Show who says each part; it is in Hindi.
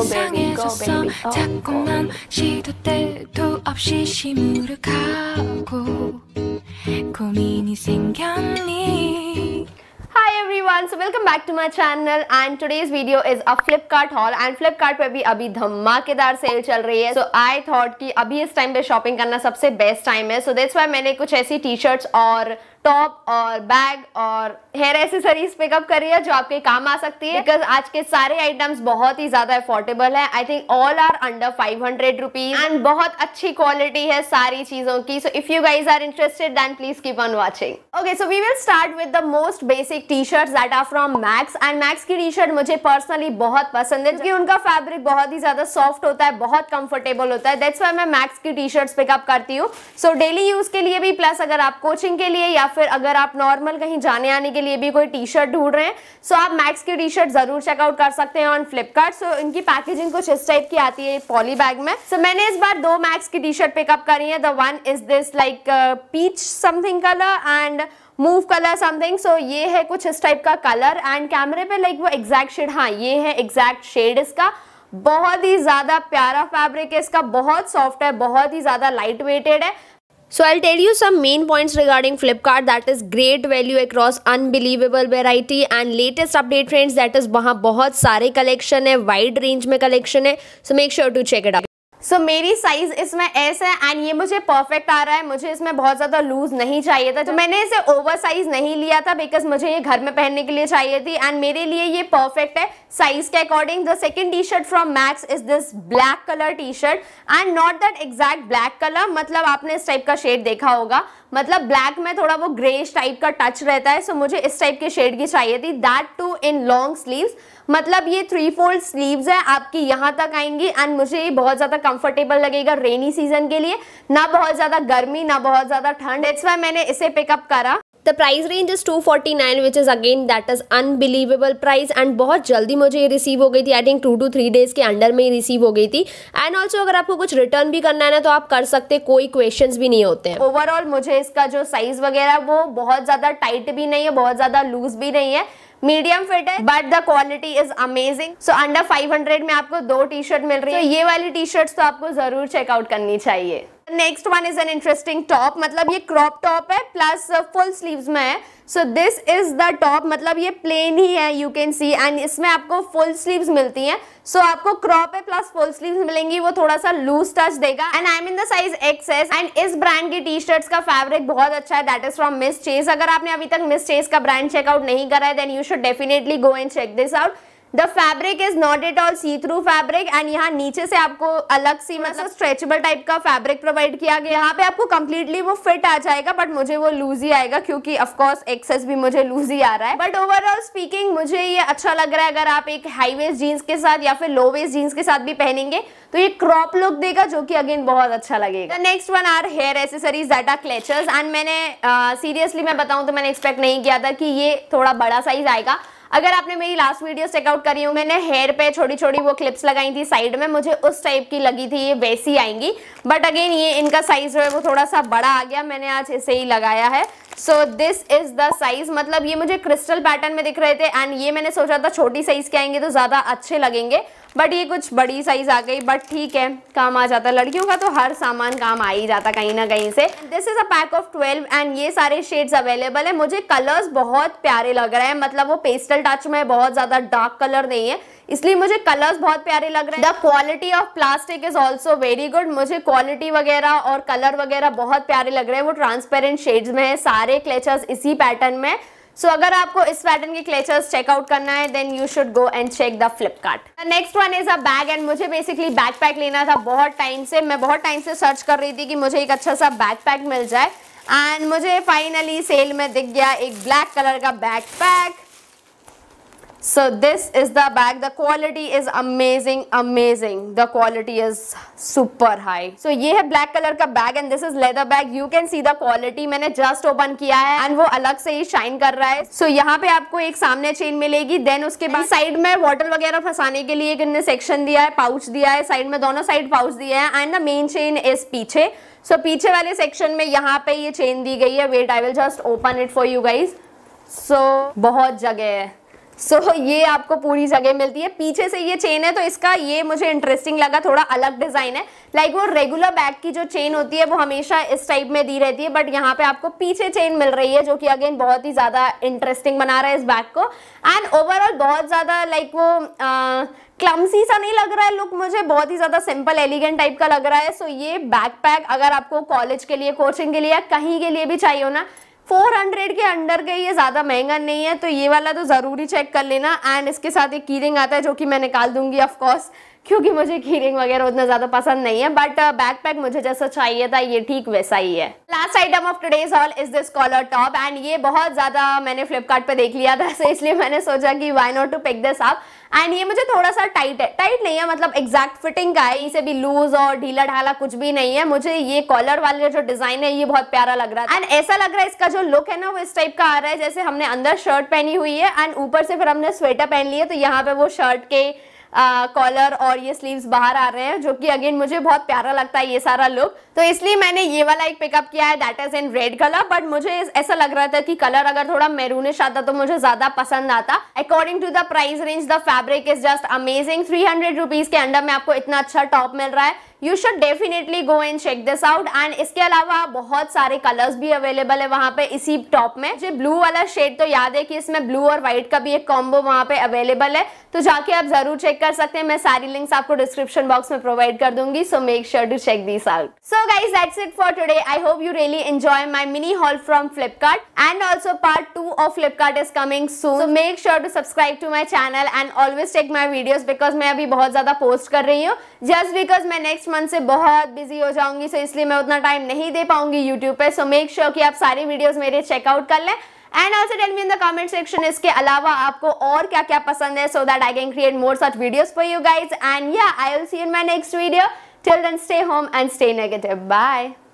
Speaker 1: 이상해졌어 자꾸만 시도 때도 없이 시무룩하고 고민이 생겼니 Hi everyone, so welcome back to my channel and today's video is a Flipkart haul and Flipkart पे भी अभी धमाकेदार सेल चल रही है so I thought कि अभी इस टाइम पे शॉपिंग करना सबसे बेस्ट टाइम है so that's why मैंने कुछ ऐसी टी शर्ट्स और टॉप और बैग और हेयर एसेसरीज पिकअप है जो आपके काम आ सकती है बिकॉज आज के सारे आइटम्स बहुत ही ज्यादा अफोर्डेबल है I think all are under five hundred rupees and बहुत अच्छी क्वालिटी है सारी चीजों की so if you guys are interested then please keep on watching okay so we will start with the most basic T shirt that are from Max and Max की टी शर्ट मुझे पर्सनली बहुत पसंद है क्योंकि उनका फैब्रिक बहुत ही ज्यादा सॉफ्ट होता है बहुत कंफर्टेबल होता है दैट्स वाई मैं मैक्स की टी शर्ट पिकअप करती हूँ सो डेली यूज के लिए भी प्लस अगर आप कोचिंग के लिए या या फिर अगर आप नॉर्मल कहीं जाने आने के लिए भी कोई टी शर्ट ढूंढ रहे हैं सो आप मैक्स की टी शर्ट जरूर चेकआउट कर सकते हैं ऑन फ्लिपकार्ट सो इनकी पैकेजिंग कुछ इस टाइप की आती है पॉली बैग में सो मैंने इस बार दो मैक्स की टी शर्ट पिकअप करी है the one is this like peach something colour and mauve colour something so ये है कुछ इस टाइप का कलर एंड कैमरे पे लाइक वो एग्जैक्ट शेड हाँ ये है एग्जैक्ट शेड इसका बहुत ही ज़्यादा प्यारा फैब्रिक है इसका बहुत सॉफ्ट है बहुत ही ज़्यादा लाइट वेटेड है So I'll tell you some main points regarding Flipkart that is great value across unbelievable variety and latest update trends that is वहाँ बहुत सारे collection है wide range में collection है so make sure to check it out. So so, मेरी साइज इसमें एस है एंड ये मुझे परफेक्ट आ रहा है मुझे इसमें बहुत ज़्यादा लूज नहीं चाहिए था तो मैंने इसे ओवर साइज नहीं लिया था बिकॉज मुझे ये घर में पहनने के लिए चाहिए थी एंड मेरे लिए ये परफेक्ट है साइज के according the second T shirt from Max is this black colour T shirt and not that exact black colour मतलब आपने इस टाइप का शेड देखा होगा मतलब ब्लैक में थोड़ा वो ग्रेस टाइप का टच रहता है सो so मुझे इस टाइप के शेड की चाहिए थी that too in long sleeves मतलब ये थ्री फोल्ड स्लीव्स है आपकी यहाँ तक आएंगी एंड मुझे ये बहुत ज़्यादा कंफर्टेबल लगेगा रेनी सीजन के लिए ना बहुत ज़्यादा गर्मी ना बहुत ज़्यादा ठंड इट्स वाई मैंने इसे पिकअप करा the price range is two forty nine which is again that is unbelievable price and बहुत जल्दी मुझे ये रिसीव हो गई थी I think two two three days के अंडर में ही रिसीव हो गई थी एंड ऑल्सो अगर आपको कुछ रिटर्न भी करना है ना तो आप कर सकते कोई क्वेश्चन भी नहीं होते हैं ओवरऑल मुझे इसका जो साइज़ वगैरह वो बहुत ज़्यादा टाइट भी नहीं है बहुत ज़्यादा लूज भी नहीं है मीडियम फिट है but the quality is amazing so under 500 में आपको दो टी शर्ट मिल रही है so, ये वाली टी शर्ट्स तो आपको जरूर चेकआउट करनी चाहिए next one is an interesting top मतलब ये क्रॉप टॉप है प्लस फुल स्लीव्स में है so this is the top मतलब ये प्लेन ही है यू कैन सी एंड इसमें आपको फुल स्लीव्स मिलती हैं सो so, आपको क्रॉप है प्लस फुल स्लीव्स मिलेंगी वो थोड़ा सा लूज टच देगा and I mean the size XS and इस ब्रांड की टी शर्ट्स का फैब्रिक बहुत अच्छा है that is from Miss Chase अगर आपने अभी तक मिस चेस का ब्रांड चेकआउट नहीं करा है then you should definitely go and check this out the fabric is not at all see through fabric and यहाँ नीचे से आपको अलग सी मतलब स्ट्रेचेबल मतलब टाइप का फैब्रिक प्रोवाइड किया गया यहाँ पे आपको कम्प्लीटली वो फिट आ जाएगा बट मुझे वो लूज ही आएगा क्योंकि ऑफकोर्स एक्सेस भी मुझे लूज ही आ रहा है बट ओवरऑल स्पीकिंग मुझे ये अच्छा लग रहा है अगर आप एक हाई वेस्ट जीन्स के साथ या फिर लो वेस्ट जीन्स के साथ भी पहनेंगे तो ये क्रॉप लुक देगा जो कि अगेन बहुत अच्छा लगेगा next one are hair accessories are clutchers and मैंने सीरियसली uh, मैं बताऊँ तो मैंने एक्सपेक्ट नहीं किया था कि ये थोड़ा बड़ा साइज आएगा अगर आपने मेरी लास्ट वीडियो चेकआउट करी हो मैंने हेयर पे छोटी छोटी वो क्लिप्स लगाई थी साइड में मुझे उस टाइप की लगी थी ये वैसी आएंगी बट अगेन ये इनका साइज जो है वो थोड़ा सा बड़ा आ गया मैंने आज इसे ही लगाया है so this is the size मतलब ये मुझे क्रिस्टल पैटर्न में दिख रहे थे एंड ये मैंने सोचा था छोटी साइज के आएंगे तो ज़्यादा अच्छे लगेंगे बट ये कुछ बड़ी साइज आ गई बट ठीक है काम आ जाता लड़कियों का तो हर सामान काम आ ही जाता कहीं ना कहीं से this is a pack of twelve and ये सारे शेड्स अवेलेबल है मुझे कलर्स बहुत प्यारे लग रहे हैं मतलब वो पेस्टल टच में बहुत ज़्यादा डार्क कलर नहीं है इसलिए मुझे कलर्स बहुत प्यारे लग रहे हैं the quality of plastic is also very good मुझे क्वालिटी वगैरह और कलर वगैरह बहुत प्यारे लग रहे हैं वो ट्रांसपेरेंट शेड्स में है सारे क्लेचर्स इसी पैटर्न में सो so, अगर आपको इस पैटर्न के क्लेचर्स चेकआउट करना है then you should go and check the Flipkart next one is a bag and मुझे बेसिकली बैकपैक लेना था बहुत टाइम से मैं बहुत टाइम से सर्च कर रही थी कि मुझे एक अच्छा सा बैकपैक मिल जाए एंड मुझे फाइनली सेल में दिख गया एक ब्लैक कलर का backpack so this is the bag the quality is amazing amazing the quality is super high so ye hai black color ka bag and this is leather bag you can see the quality maine just open kiya hai and wo alag se hi shine kar raha hai so yahan pe aapko ek samne chain milegi then uske baad side mein bottle वगैरह फंसाने के लिए इनने section diya hai pouch diya hai side mein dono side pouch diya hai and the main chain is piche so piche wale section mein yahan pe ye chain di gayi hai wait I will just open it for you guys so bahut jagah hai so so, ये आपको पूरी जगह मिलती है पीछे से ये चेन है तो इसका ये मुझे इंटरेस्टिंग लगा थोड़ा अलग डिज़ाइन है लाइक like वो रेगुलर बैग की जो चेन होती है वो हमेशा इस टाइप में दी रहती है बट यहाँ पे आपको पीछे चेन मिल रही है जो कि अगेन बहुत ही ज़्यादा इंटरेस्टिंग बना रहा है इस बैग को एंड ओवरऑल बहुत ज़्यादा लाइक वो आ, क्लम्सी सा नहीं लग रहा है लुक मुझे बहुत ही ज़्यादा सिंपल एलिगेंट टाइप का लग रहा है सो so, ये बैकपैक अगर आपको कॉलेज के लिए कोचिंग के लिए या कहीं के लिए भी चाहिए हो ना 400 के अंडर का ये ज़्यादा महंगा नहीं है तो ये वाला तो ज़रूरी चेक कर लेना एंड इसके साथ एक की रिंग आता है जो कि मैं निकाल दूंगी ऑफकोर्स क्योंकि मुझे कीरिंग वगैरह उतना ज़्यादा पसंद नहीं है बट बैकपैक uh, मुझे जैसा चाहिए था ये ठीक वैसा ही है last item of today's haul is this collar top and ये बहुत ज़्यादा मैंने फ्लिपकार्ट पे देख लिया था तो इसलिए मैंने सोचा कि why not to pick this up and ये मुझे थोड़ा सा टाइट है टाइट नहीं है मतलब एग्जैक्ट फिटिंग का है इसे भी लूज और ढीला ढाला कुछ भी नहीं है मुझे ये कॉलर वाले जो डिजाइन है ये बहुत प्यारा लग रहा है एंड ऐसा लग रहा है इसका जो लुक है ना वो इस टाइप का आ रहा है जैसे हमने अंदर शर्ट पहनी हुई है एंड ऊपर से फिर हमने स्वेटर पहन लिया है तो यहाँ पे वो शर्ट के कॉलर और ये स्लीव्स बाहर आ रहे हैं जो कि अगेन मुझे बहुत प्यारा लगता है ये सारा लुक तो इसलिए मैंने ये वाला एक पिकअप किया है that is in red colour but मुझे ऐसा लग रहा था कि कलर अगर थोड़ा मेरूनिश आता तो मुझे ज़्यादा पसंद आता according to the price range the fabric is just amazing three hundred के अंडर में आपको इतना अच्छा टॉप मिल रहा है you should definitely go and check this out and इसके अलावा बहुत सारे कलर्स भी अवेलेबल है वहाँ पे इसी टॉप में जो ब्लू वाला शेड तो याद है कि इसमें ब्लू और व्हाइट का भी एक कॉम्बो वहाँ पे अवेलेबल है तो जाके आप जरूर चेक कर सकते हैं मैं सारी लिंक्स आपको डिस्क्रिप्शन बॉक्स में प्रोवाइड कर दूंगी so make sure to check this out so guys that's it for today I hope you really enjoy my mini haul from Flipkart and also part two of Flipkart is coming soon so make sure to subscribe to my channel and always take my videos because मैं अभी बहुत ज्यादा पोस्ट कर रही हूँ जस्ट बिकॉज मैं नेक्स्ट नेक्स्ट मंथ से बहुत बिजी हो जाऊंगी सो इसलिए मैं उतना टाइम नहीं दे पाऊंगी यूट्यूब पे सो मेक श्योर कि आप सारी वीडियोस मेरे चेकआउट कर लें and also tell me in the comment section इसके अलावा आपको और क्या क्या पसंद है so that I can create more such videos for you guys and या I will see in my next video till then stay home and stay negative bye